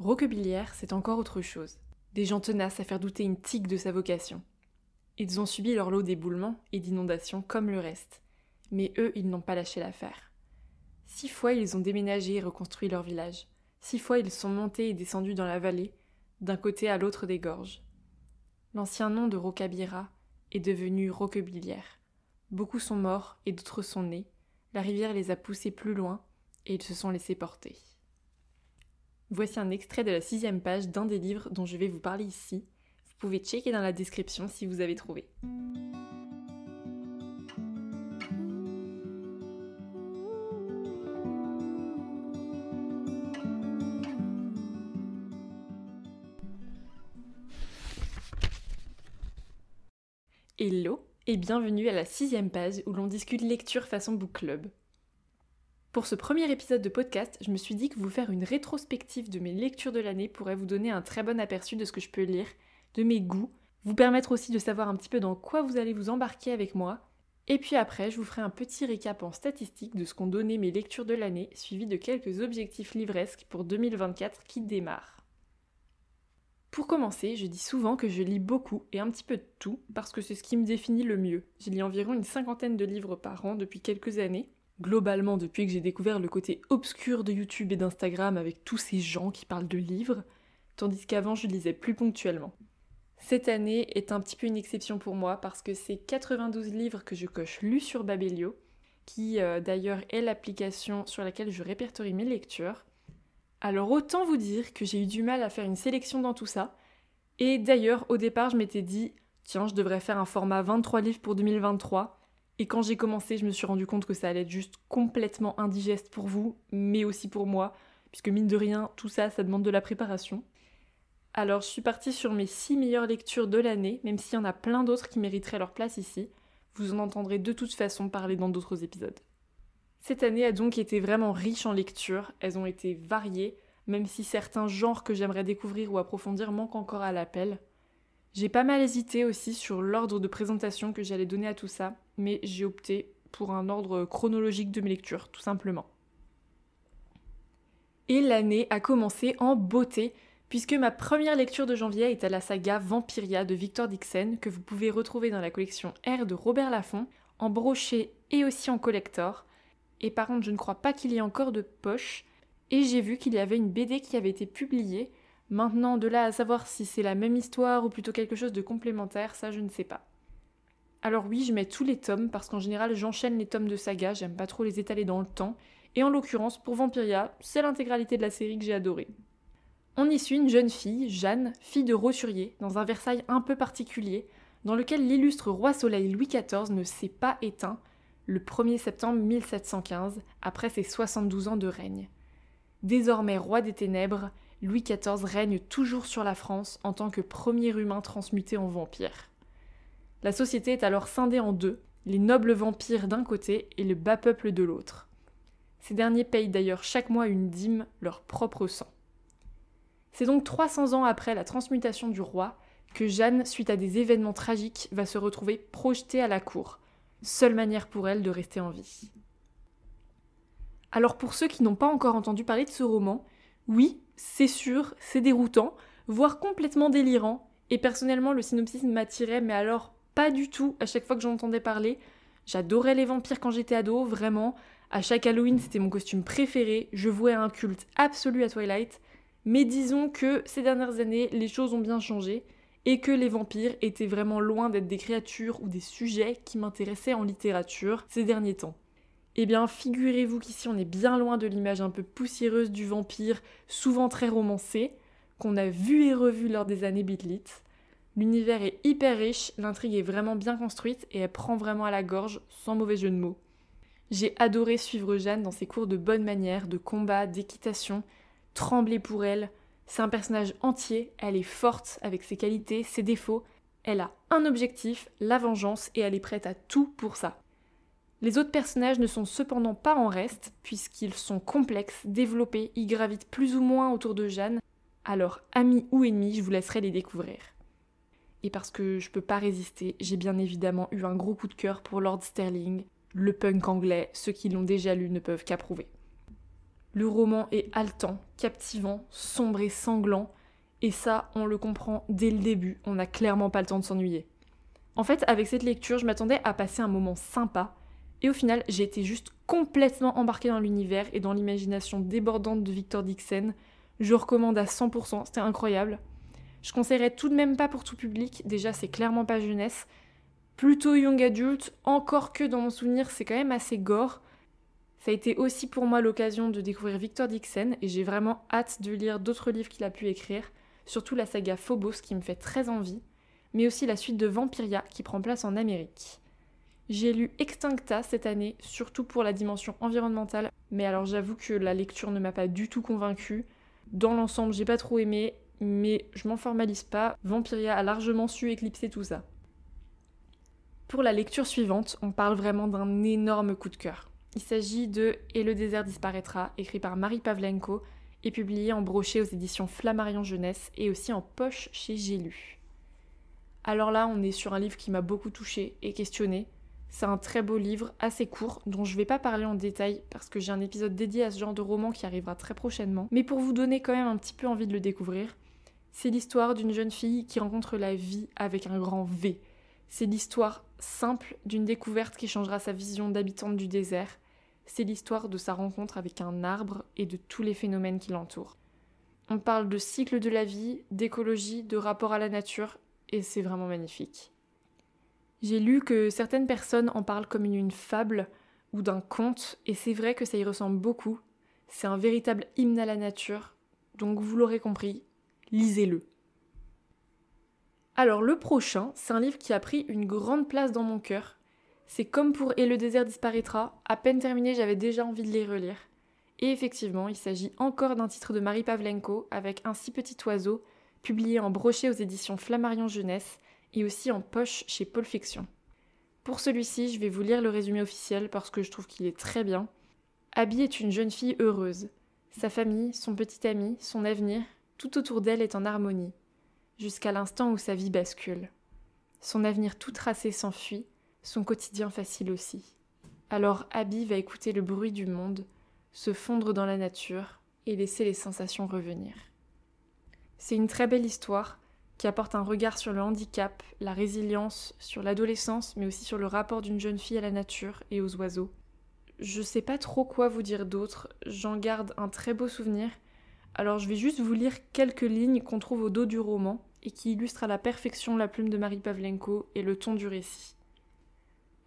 Roquebilière, c'est encore autre chose. Des gens tenaces à faire douter une tique de sa vocation. Ils ont subi leur lot d'éboulements et d'inondations comme le reste. Mais eux, ils n'ont pas lâché l'affaire. Six fois, ils ont déménagé et reconstruit leur village. Six fois, ils sont montés et descendus dans la vallée, d'un côté à l'autre des gorges. L'ancien nom de Rocabira est devenu Roquebilière. Beaucoup sont morts et d'autres sont nés. La rivière les a poussés plus loin et ils se sont laissés porter. Voici un extrait de la sixième page d'un des livres dont je vais vous parler ici. Vous pouvez checker dans la description si vous avez trouvé. Hello et bienvenue à la sixième page où l'on discute lecture façon book club. Pour ce premier épisode de podcast, je me suis dit que vous faire une rétrospective de mes lectures de l'année pourrait vous donner un très bon aperçu de ce que je peux lire, de mes goûts, vous permettre aussi de savoir un petit peu dans quoi vous allez vous embarquer avec moi, et puis après, je vous ferai un petit récap en statistiques de ce qu'ont donné mes lectures de l'année, suivi de quelques objectifs livresques pour 2024 qui démarrent. Pour commencer, je dis souvent que je lis beaucoup et un petit peu de tout parce que c'est ce qui me définit le mieux. J'ai lis environ une cinquantaine de livres par an depuis quelques années globalement depuis que j'ai découvert le côté obscur de YouTube et d'Instagram avec tous ces gens qui parlent de livres, tandis qu'avant je lisais plus ponctuellement. Cette année est un petit peu une exception pour moi parce que c'est 92 livres que je coche lus sur Babelio, qui euh, d'ailleurs est l'application sur laquelle je répertorie mes lectures. Alors autant vous dire que j'ai eu du mal à faire une sélection dans tout ça, et d'ailleurs au départ je m'étais dit tiens je devrais faire un format 23 livres pour 2023, et quand j'ai commencé, je me suis rendu compte que ça allait être juste complètement indigeste pour vous, mais aussi pour moi, puisque mine de rien, tout ça, ça demande de la préparation. Alors je suis partie sur mes 6 meilleures lectures de l'année, même s'il y en a plein d'autres qui mériteraient leur place ici. Vous en entendrez de toute façon parler dans d'autres épisodes. Cette année a donc été vraiment riche en lectures, elles ont été variées, même si certains genres que j'aimerais découvrir ou approfondir manquent encore à l'appel. J'ai pas mal hésité aussi sur l'ordre de présentation que j'allais donner à tout ça, mais j'ai opté pour un ordre chronologique de mes lectures, tout simplement. Et l'année a commencé en beauté, puisque ma première lecture de janvier est à la saga Vampiria de Victor Dixon, que vous pouvez retrouver dans la collection R de Robert Laffont, en brochet et aussi en collector. Et par contre, je ne crois pas qu'il y ait encore de poche, et j'ai vu qu'il y avait une BD qui avait été publiée Maintenant, de là à savoir si c'est la même histoire ou plutôt quelque chose de complémentaire, ça je ne sais pas. Alors oui, je mets tous les tomes parce qu'en général j'enchaîne les tomes de saga, j'aime pas trop les étaler dans le temps, et en l'occurrence pour Vampiria, c'est l'intégralité de la série que j'ai adorée. On y suit une jeune fille, Jeanne, fille de rossurier, dans un Versailles un peu particulier, dans lequel l'illustre roi soleil Louis XIV ne s'est pas éteint le 1er septembre 1715, après ses 72 ans de règne. Désormais roi des ténèbres, Louis XIV règne toujours sur la France en tant que premier humain transmuté en vampire. La société est alors scindée en deux, les nobles vampires d'un côté et le bas peuple de l'autre. Ces derniers payent d'ailleurs chaque mois une dîme leur propre sang. C'est donc 300 ans après la transmutation du roi que Jeanne, suite à des événements tragiques, va se retrouver projetée à la cour, seule manière pour elle de rester en vie. Alors pour ceux qui n'ont pas encore entendu parler de ce roman, oui, c'est sûr, c'est déroutant, voire complètement délirant. Et personnellement, le synopsis m'attirait, mais alors pas du tout à chaque fois que j'entendais parler. J'adorais les vampires quand j'étais ado, vraiment. À chaque Halloween, c'était mon costume préféré. Je vouais un culte absolu à Twilight. Mais disons que ces dernières années, les choses ont bien changé et que les vampires étaient vraiment loin d'être des créatures ou des sujets qui m'intéressaient en littérature ces derniers temps. Eh bien, figurez-vous qu'ici, on est bien loin de l'image un peu poussiéreuse du vampire, souvent très romancé, qu'on a vu et revu lors des années Beatlit. L'univers est hyper riche, l'intrigue est vraiment bien construite et elle prend vraiment à la gorge, sans mauvais jeu de mots. J'ai adoré suivre Jeanne dans ses cours de bonne manière, de combat, d'équitation, trembler pour elle. C'est un personnage entier, elle est forte avec ses qualités, ses défauts. Elle a un objectif, la vengeance, et elle est prête à tout pour ça. Les autres personnages ne sont cependant pas en reste, puisqu'ils sont complexes, développés, ils gravitent plus ou moins autour de Jeanne, alors amis ou ennemis, je vous laisserai les découvrir. Et parce que je peux pas résister, j'ai bien évidemment eu un gros coup de cœur pour Lord Sterling, le punk anglais, ceux qui l'ont déjà lu ne peuvent qu'approuver. Le roman est haletant, captivant, sombre et sanglant, et ça, on le comprend dès le début, on n'a clairement pas le temps de s'ennuyer. En fait, avec cette lecture, je m'attendais à passer un moment sympa, et au final, j'ai été juste complètement embarquée dans l'univers et dans l'imagination débordante de Victor Dixon. Je recommande à 100%, c'était incroyable. Je conseillerais tout de même pas pour tout public, déjà c'est clairement pas jeunesse. Plutôt young adult, encore que dans mon souvenir c'est quand même assez gore. Ça a été aussi pour moi l'occasion de découvrir Victor Dixon et j'ai vraiment hâte de lire d'autres livres qu'il a pu écrire, surtout la saga Phobos qui me fait très envie, mais aussi la suite de Vampiria qui prend place en Amérique. J'ai lu Extincta cette année, surtout pour la dimension environnementale, mais alors j'avoue que la lecture ne m'a pas du tout convaincue. Dans l'ensemble, j'ai pas trop aimé, mais je m'en formalise pas, Vampiria a largement su éclipser tout ça. Pour la lecture suivante, on parle vraiment d'un énorme coup de cœur. Il s'agit de Et le désert disparaîtra, écrit par Marie Pavlenko et publié en brochet aux éditions Flammarion Jeunesse et aussi en poche chez J'ai lu. Alors là, on est sur un livre qui m'a beaucoup touchée et questionnée, c'est un très beau livre, assez court, dont je ne vais pas parler en détail parce que j'ai un épisode dédié à ce genre de roman qui arrivera très prochainement. Mais pour vous donner quand même un petit peu envie de le découvrir, c'est l'histoire d'une jeune fille qui rencontre la vie avec un grand V. C'est l'histoire simple d'une découverte qui changera sa vision d'habitante du désert. C'est l'histoire de sa rencontre avec un arbre et de tous les phénomènes qui l'entourent. On parle de cycle de la vie, d'écologie, de rapport à la nature, et c'est vraiment magnifique. J'ai lu que certaines personnes en parlent comme une fable ou d'un conte, et c'est vrai que ça y ressemble beaucoup. C'est un véritable hymne à la nature, donc vous l'aurez compris, lisez-le. Alors le prochain, c'est un livre qui a pris une grande place dans mon cœur. C'est comme pour Et le désert disparaîtra, à peine terminé j'avais déjà envie de les relire. Et effectivement, il s'agit encore d'un titre de Marie Pavlenko avec Un si petit oiseau, publié en brochet aux éditions Flammarion Jeunesse, et aussi en poche chez Paul Fiction. Pour celui-ci, je vais vous lire le résumé officiel parce que je trouve qu'il est très bien. Abby est une jeune fille heureuse. Sa famille, son petit ami, son avenir, tout autour d'elle est en harmonie, jusqu'à l'instant où sa vie bascule. Son avenir tout tracé s'enfuit, son quotidien facile aussi. Alors Abby va écouter le bruit du monde, se fondre dans la nature et laisser les sensations revenir. C'est une très belle histoire, qui apporte un regard sur le handicap, la résilience, sur l'adolescence, mais aussi sur le rapport d'une jeune fille à la nature et aux oiseaux. Je sais pas trop quoi vous dire d'autre, j'en garde un très beau souvenir, alors je vais juste vous lire quelques lignes qu'on trouve au dos du roman et qui illustrent à la perfection la plume de Marie Pavlenko et le ton du récit.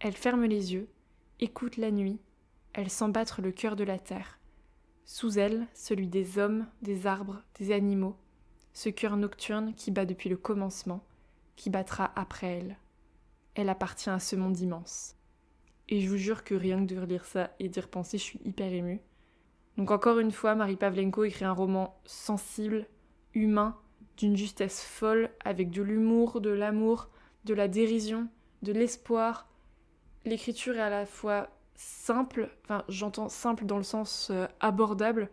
Elle ferme les yeux, écoute la nuit, elle sent battre le cœur de la terre. Sous elle, celui des hommes, des arbres, des animaux, ce cœur nocturne qui bat depuis le commencement, qui battra après elle. Elle appartient à ce monde immense. Et je vous jure que rien que de relire ça et d'y repenser, je suis hyper émue. Donc encore une fois, Marie Pavlenko écrit un roman sensible, humain, d'une justesse folle, avec de l'humour, de l'amour, de la dérision, de l'espoir. L'écriture est à la fois simple, enfin j'entends simple dans le sens euh, abordable,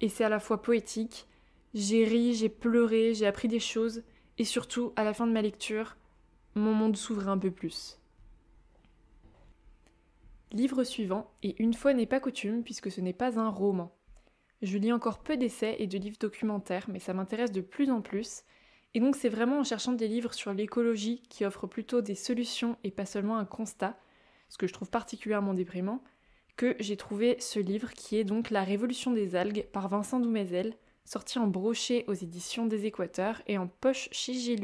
et c'est à la fois poétique, j'ai ri, j'ai pleuré, j'ai appris des choses, et surtout, à la fin de ma lecture, mon monde s'ouvre un peu plus. Livre suivant, et une fois n'est pas coutume puisque ce n'est pas un roman. Je lis encore peu d'essais et de livres documentaires, mais ça m'intéresse de plus en plus, et donc c'est vraiment en cherchant des livres sur l'écologie qui offrent plutôt des solutions et pas seulement un constat, ce que je trouve particulièrement déprimant, que j'ai trouvé ce livre qui est donc La Révolution des algues par Vincent Doumazel, sorti en brochet aux éditions des Équateurs et en poche chez J'ai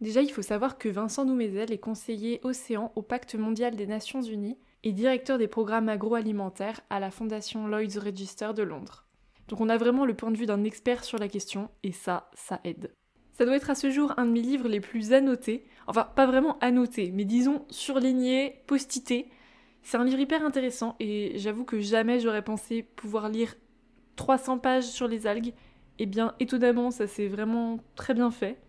Déjà, il faut savoir que Vincent Noumézel est conseiller océan au Pacte mondial des Nations Unies et directeur des programmes agroalimentaires à la Fondation Lloyd's Register de Londres. Donc on a vraiment le point de vue d'un expert sur la question et ça, ça aide. Ça doit être à ce jour un de mes livres les plus annotés, enfin pas vraiment annotés, mais disons surlignés, postités. C'est un livre hyper intéressant et j'avoue que jamais j'aurais pensé pouvoir lire 300 pages sur les algues, et eh bien étonnamment, ça s'est vraiment très bien fait.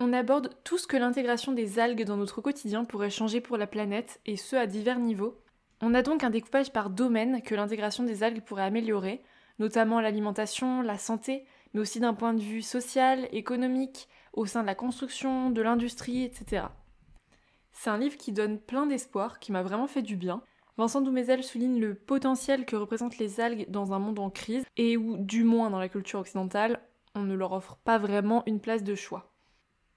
On aborde tout ce que l'intégration des algues dans notre quotidien pourrait changer pour la planète, et ce à divers niveaux. On a donc un découpage par domaine que l'intégration des algues pourrait améliorer, notamment l'alimentation, la santé, mais aussi d'un point de vue social, économique, au sein de la construction, de l'industrie, etc. C'est un livre qui donne plein d'espoir, qui m'a vraiment fait du bien, Vincent Doumézel souligne le potentiel que représentent les algues dans un monde en crise et où, du moins dans la culture occidentale, on ne leur offre pas vraiment une place de choix.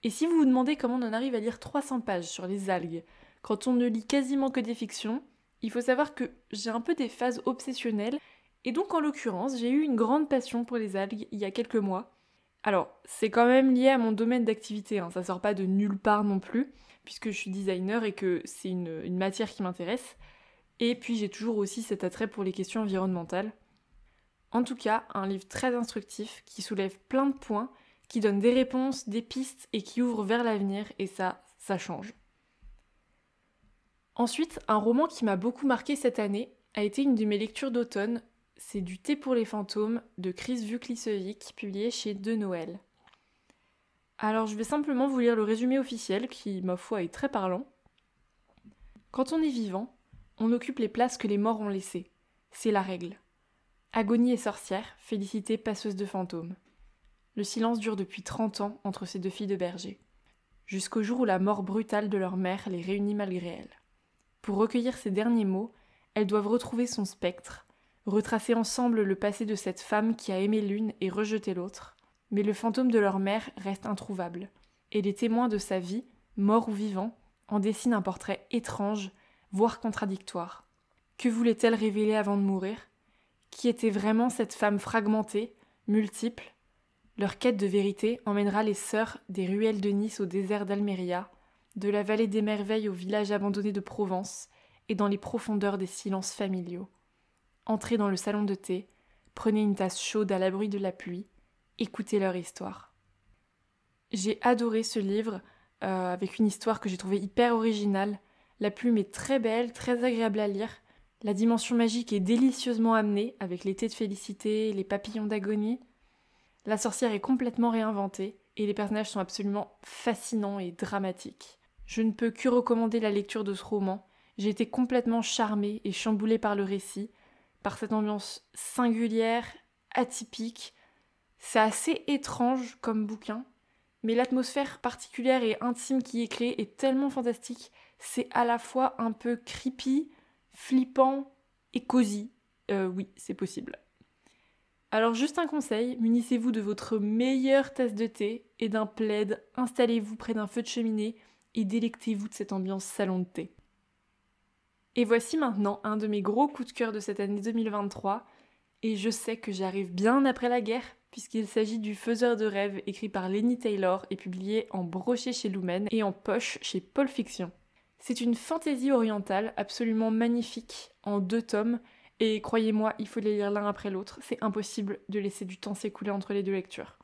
Et si vous vous demandez comment on en arrive à lire 300 pages sur les algues, quand on ne lit quasiment que des fictions, il faut savoir que j'ai un peu des phases obsessionnelles, et donc en l'occurrence, j'ai eu une grande passion pour les algues il y a quelques mois. Alors, c'est quand même lié à mon domaine d'activité, hein, ça sort pas de nulle part non plus, puisque je suis designer et que c'est une matière qui m'intéresse. Et puis j'ai toujours aussi cet attrait pour les questions environnementales. En tout cas, un livre très instructif qui soulève plein de points, qui donne des réponses, des pistes et qui ouvre vers l'avenir et ça, ça change. Ensuite, un roman qui m'a beaucoup marqué cette année a été une de mes lectures d'automne, c'est Du thé pour les fantômes de Chris Vuklicevic, publié chez De Noël. Alors je vais simplement vous lire le résumé officiel qui, ma foi, est très parlant. Quand on est vivant, on occupe les places que les morts ont laissées. C'est la règle. Agonie et sorcière, Félicité passeuse de fantômes. Le silence dure depuis 30 ans entre ces deux filles de berger. Jusqu'au jour où la mort brutale de leur mère les réunit malgré elle. Pour recueillir ces derniers mots, elles doivent retrouver son spectre, retracer ensemble le passé de cette femme qui a aimé l'une et rejeté l'autre, mais le fantôme de leur mère reste introuvable, et les témoins de sa vie, morts ou vivants, en dessinent un portrait étrange voire contradictoires. Que voulait-elle révéler avant de mourir Qui était vraiment cette femme fragmentée, multiple Leur quête de vérité emmènera les sœurs des ruelles de Nice au désert d'Almeria, de la vallée des merveilles au village abandonné de Provence et dans les profondeurs des silences familiaux. Entrez dans le salon de thé, prenez une tasse chaude à l'abri de la pluie, écoutez leur histoire. J'ai adoré ce livre euh, avec une histoire que j'ai trouvée hyper originale la plume est très belle, très agréable à lire. La dimension magique est délicieusement amenée, avec l'été de félicité, les papillons d'agonie. La sorcière est complètement réinventée, et les personnages sont absolument fascinants et dramatiques. Je ne peux que recommander la lecture de ce roman. J'ai été complètement charmée et chamboulée par le récit, par cette ambiance singulière, atypique. C'est assez étrange comme bouquin, mais l'atmosphère particulière et intime qui est créée est tellement fantastique. C'est à la fois un peu creepy, flippant et cosy. Euh, oui, c'est possible. Alors juste un conseil, munissez-vous de votre meilleure tasse de thé et d'un plaid, installez-vous près d'un feu de cheminée et délectez-vous de cette ambiance salon de thé. Et voici maintenant un de mes gros coups de cœur de cette année 2023, et je sais que j'arrive bien après la guerre, puisqu'il s'agit du Faiseur de rêves écrit par Lenny Taylor et publié en brochet chez Lumen et en poche chez Paul Fiction. C'est une fantaisie orientale absolument magnifique en deux tomes et croyez-moi, il faut les lire l'un après l'autre, c'est impossible de laisser du temps s'écouler entre les deux lectures.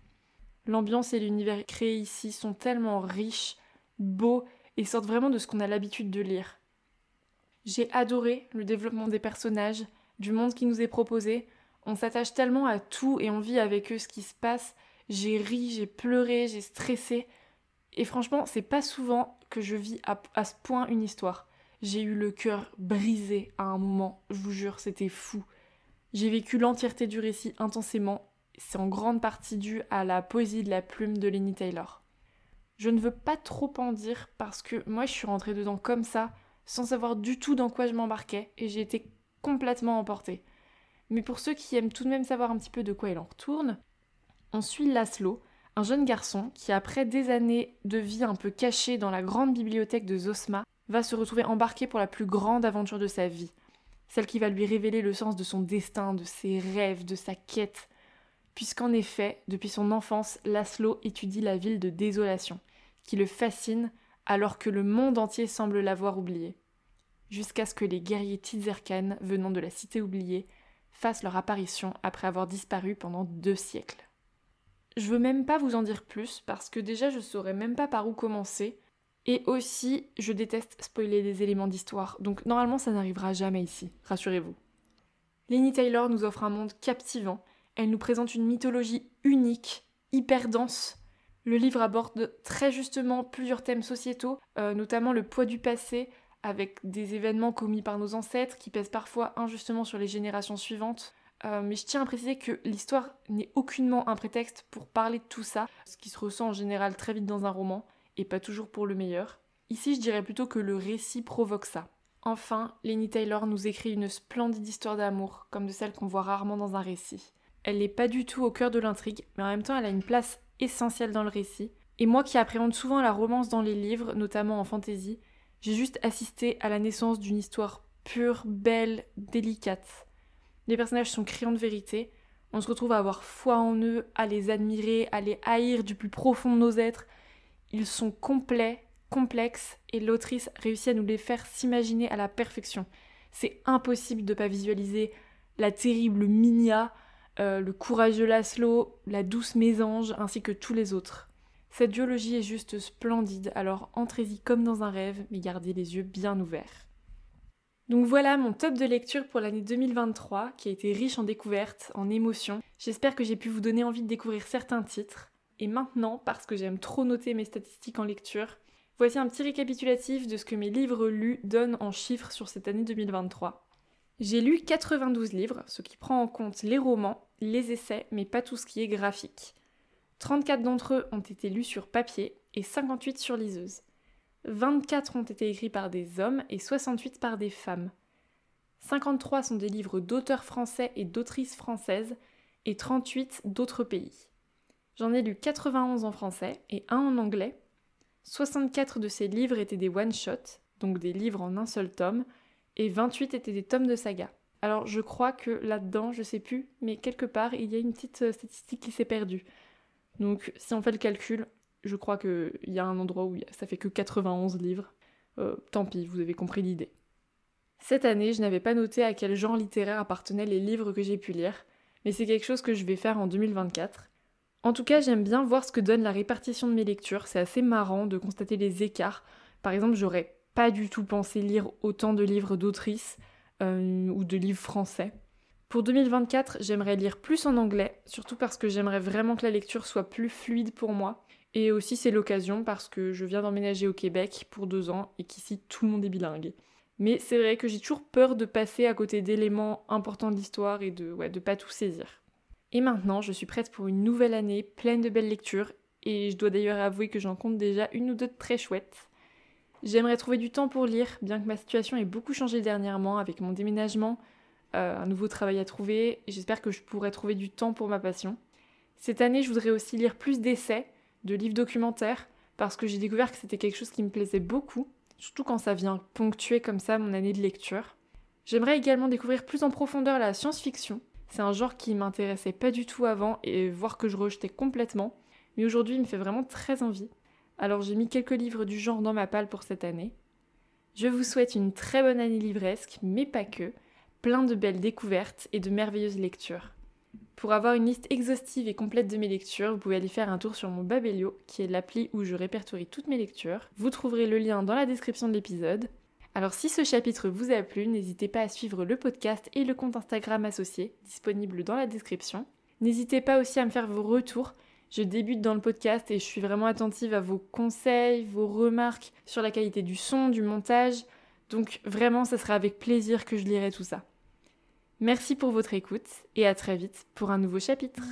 L'ambiance et l'univers créés ici sont tellement riches, beaux et sortent vraiment de ce qu'on a l'habitude de lire. J'ai adoré le développement des personnages, du monde qui nous est proposé, on s'attache tellement à tout et on vit avec eux ce qui se passe. J'ai ri, j'ai pleuré, j'ai stressé. Et franchement, c'est pas souvent que je vis à, ce point une histoire. J'ai eu le cœur brisé à un moment, je vous jure, c'était fou. J'ai vécu l'entièreté du récit intensément. C'est en grande partie dû à la poésie de la plume de Lenny Taylor. Je ne veux pas trop en dire parce que moi je suis rentrée dedans comme ça, sans savoir du tout dans quoi je m'embarquais, et j'ai été complètement emportée. Mais pour ceux qui aiment tout de même savoir un petit peu de quoi il en retourne, on suit Laszlo, un jeune garçon qui, après des années de vie un peu cachée dans la grande bibliothèque de Zosma, va se retrouver embarqué pour la plus grande aventure de sa vie, celle qui va lui révéler le sens de son destin, de ses rêves, de sa quête. Puisqu'en effet, depuis son enfance, Laszlo étudie la ville de désolation, qui le fascine alors que le monde entier semble l'avoir oublié. Jusqu'à ce que les guerriers Tizerkan, venant de la cité oubliée, fassent leur apparition après avoir disparu pendant deux siècles. Je veux même pas vous en dire plus parce que déjà je saurais même pas par où commencer et aussi je déteste spoiler des éléments d'histoire donc normalement ça n'arrivera jamais ici, rassurez-vous. Lenny Taylor nous offre un monde captivant, elle nous présente une mythologie unique, hyper dense. Le livre aborde très justement plusieurs thèmes sociétaux, euh, notamment le poids du passé, avec des événements commis par nos ancêtres qui pèsent parfois injustement sur les générations suivantes. Euh, mais je tiens à préciser que l'histoire n'est aucunement un prétexte pour parler de tout ça, ce qui se ressent en général très vite dans un roman, et pas toujours pour le meilleur. Ici, je dirais plutôt que le récit provoque ça. Enfin, Lenny Taylor nous écrit une splendide histoire d'amour, comme de celle qu'on voit rarement dans un récit. Elle n'est pas du tout au cœur de l'intrigue, mais en même temps, elle a une place essentielle dans le récit. Et moi qui appréhende souvent la romance dans les livres, notamment en fantasy, j'ai juste assisté à la naissance d'une histoire pure, belle, délicate. Les personnages sont criants de vérité. On se retrouve à avoir foi en eux, à les admirer, à les haïr du plus profond de nos êtres. Ils sont complets, complexes, et l'autrice réussit à nous les faire s'imaginer à la perfection. C'est impossible de ne pas visualiser la terrible Minia, euh, le courageux Laszlo, la douce Mésange, ainsi que tous les autres. Cette biologie est juste splendide, alors entrez-y comme dans un rêve, mais gardez les yeux bien ouverts. Donc voilà mon top de lecture pour l'année 2023, qui a été riche en découvertes, en émotions. J'espère que j'ai pu vous donner envie de découvrir certains titres. Et maintenant, parce que j'aime trop noter mes statistiques en lecture, voici un petit récapitulatif de ce que mes livres lus donnent en chiffres sur cette année 2023. J'ai lu 92 livres, ce qui prend en compte les romans, les essais, mais pas tout ce qui est graphique. 34 d'entre eux ont été lus sur papier et 58 sur liseuse. 24 ont été écrits par des hommes et 68 par des femmes. 53 sont des livres d'auteurs français et d'autrices françaises et 38 d'autres pays. J'en ai lu 91 en français et un en anglais. 64 de ces livres étaient des one-shots, donc des livres en un seul tome, et 28 étaient des tomes de saga. Alors je crois que là-dedans, je sais plus, mais quelque part, il y a une petite euh, statistique qui s'est perdue. Donc si on fait le calcul, je crois qu'il y a un endroit où ça fait que 91 livres. Euh, tant pis, vous avez compris l'idée. Cette année, je n'avais pas noté à quel genre littéraire appartenaient les livres que j'ai pu lire, mais c'est quelque chose que je vais faire en 2024. En tout cas, j'aime bien voir ce que donne la répartition de mes lectures, c'est assez marrant de constater les écarts. Par exemple, j'aurais pas du tout pensé lire autant de livres d'autrices euh, ou de livres français. Pour 2024, j'aimerais lire plus en anglais, surtout parce que j'aimerais vraiment que la lecture soit plus fluide pour moi. Et aussi c'est l'occasion parce que je viens d'emménager au Québec pour deux ans et qu'ici tout le monde est bilingue. Mais c'est vrai que j'ai toujours peur de passer à côté d'éléments importants de l'histoire et de, ouais, pas tout saisir. Et maintenant, je suis prête pour une nouvelle année pleine de belles lectures et je dois d'ailleurs avouer que j'en compte déjà une ou deux très chouettes. J'aimerais trouver du temps pour lire, bien que ma situation ait beaucoup changé dernièrement avec mon déménagement, euh, un nouveau travail à trouver. et J'espère que je pourrai trouver du temps pour ma passion. Cette année, je voudrais aussi lire plus d'essais, de livres documentaires, parce que j'ai découvert que c'était quelque chose qui me plaisait beaucoup, surtout quand ça vient ponctuer comme ça mon année de lecture. J'aimerais également découvrir plus en profondeur la science-fiction. C'est un genre qui m'intéressait pas du tout avant et voir que je rejetais complètement, mais aujourd'hui il me fait vraiment très envie. Alors j'ai mis quelques livres du genre dans ma palle pour cette année. Je vous souhaite une très bonne année livresque, mais pas que plein de belles découvertes et de merveilleuses lectures. Pour avoir une liste exhaustive et complète de mes lectures, vous pouvez aller faire un tour sur mon Babelio, qui est l'appli où je répertorie toutes mes lectures. Vous trouverez le lien dans la description de l'épisode. Alors si ce chapitre vous a plu, n'hésitez pas à suivre le podcast et le compte Instagram associé, disponible dans la description. N'hésitez pas aussi à me faire vos retours. Je débute dans le podcast et je suis vraiment attentive à vos conseils, vos remarques sur la qualité du son, du montage. Donc vraiment, ce sera avec plaisir que je lirai tout ça. Merci pour votre écoute et à très vite pour un nouveau chapitre.